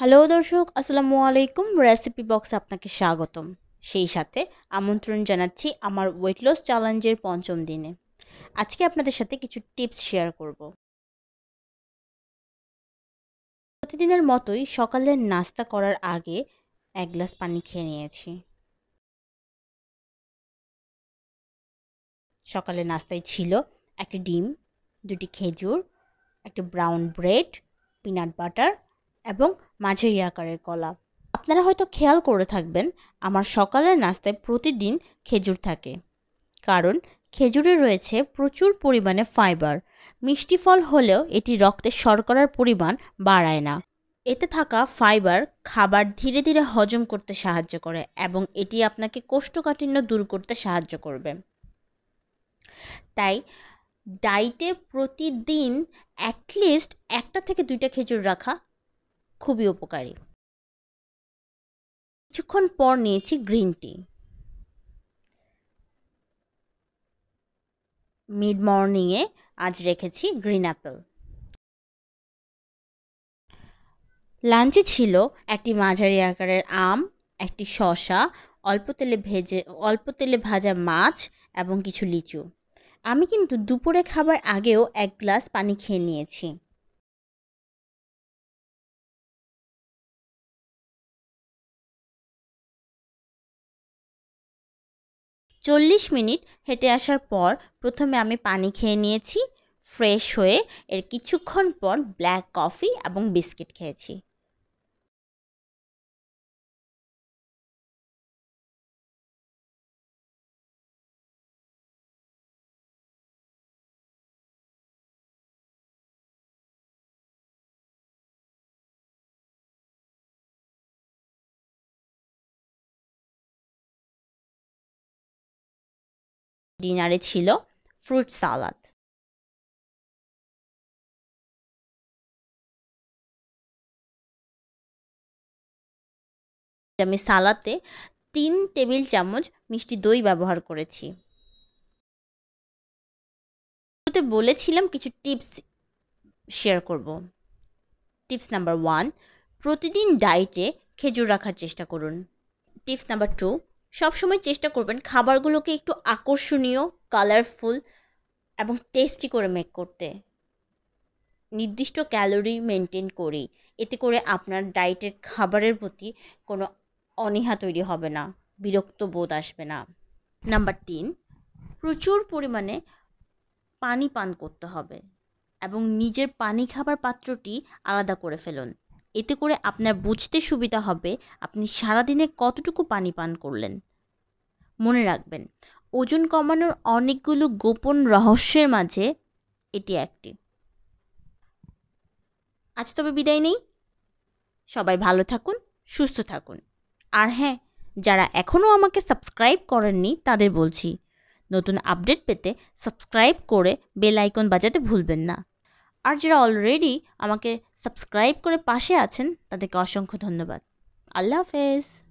hello দর্শক আসসালামু আলাইকুম রেসিপি বক্স আপনাকে স্বাগতম সেই সাথে আমন্ত্রণ জানাচ্ছি আমার ওয়েট লস চ্যালেঞ্জের পঞ্চম দিনে আজকে আপনাদের সাথে কিছু টিপস শেয়ার করব প্রতিদিনের মতোই সকালের নাস্তা করার আগে এক গ্লাস পানি খেয়ে নিয়েছি সকালে নাস্তায় ছিল একটি ডিম দুটি খেজুর একটি ব্রাউন ব্রেড পিনাট বাটার এবং মাঝারি আকারের কলা আপনারা হয়তো খেয়াল করে থাকবেন আমার সকালের নাস্তায় প্রতিদিন খেজুর থাকে কারণ খেজুরে রয়েছে প্রচুর পরিমাণে ফাইবার মিষ্টি ফল হলেও এটি রক্তে শর্করার পরিমাণ বাড়ায় না এতে থাকা ফাইবার খাবার ধীরে ধীরে হজম করতে সাহায্য করে এবং এটি আপনাকে কোষ্ঠকাঠিন্য দূর করতে সাহায্য করবে তাই ডায়েটে প্রতিদিন অ্যাটলিস্ট একটা থেকে দুইটা খেজুর রাখা খুবই উপকারী কিছুক্ষণ পর নিয়েছি গ্রিন টি মিড মর্নিংয়ে আজ রেখেছি গ্রিন অ্যাপেল লাঞ্চে ছিল একটি মাঝারি আকারের আম একটি শশা অল্প তেলে ভেজে অল্প তেলে ভাজা মাছ এবং কিছু লিচু আমি কিন্তু দুপুরে খাবার আগেও এক গ্লাস পানি খেয়ে নিয়েছি চল্লিশ মিনিট হেঁটে আসার পর প্রথমে আমি পানি খেয়ে নিয়েছি ফ্রেশ হয়ে এর কিছুক্ষণ পর ব্ল্যাক কফি এবং বিস্কিট খেয়েছি ডিনারে ছিল ফ্রুট সালাদ আমি সালাতে তিন টেবিল চামচ মিষ্টি দই ব্যবহার করেছি বলেছিলাম কিছু টিপস শেয়ার করব টিপস নাম্বার ওয়ান প্রতিদিন ডায়েটে খেজুর রাখার চেষ্টা করুন টিপস নাম্বার টু সবসময় চেষ্টা করবেন খাবারগুলোকে একটু আকর্ষণীয় কালারফুল এবং টেস্টি করে মেক করতে নির্দিষ্ট ক্যালোরি মেনটেন করি এতে করে আপনার ডায়েটের খাবারের প্রতি কোনো অনীহা তৈরি হবে না বিরক্ত বোধ আসবে না নাম্বার তিন প্রচুর পরিমাণে পানি পান করতে হবে এবং নিজের পানি খাবার পাত্রটি আলাদা করে ফেলুন এতে করে আপনার বুঝতে সুবিধা হবে আপনি সারাদিনে কতটুকু পানি পান করলেন মনে রাখবেন ওজন কমানোর অনেকগুলো গোপন রহস্যের মাঝে এটি একটি আজ তবে বিদায় নেই সবাই ভালো থাকুন সুস্থ থাকুন আর হ্যাঁ যারা এখনও আমাকে সাবস্ক্রাইব করেননি তাদের বলছি নতুন আপডেট পেতে সাবস্ক্রাইব করে বেল আইকন বাজাতে ভুলবেন না আর যারা অলরেডি আমাকে সাবস্ক্রাইব করে পাশে আছেন তাদেরকে অসংখ্য ধন্যবাদ আল্লাহ হাফেজ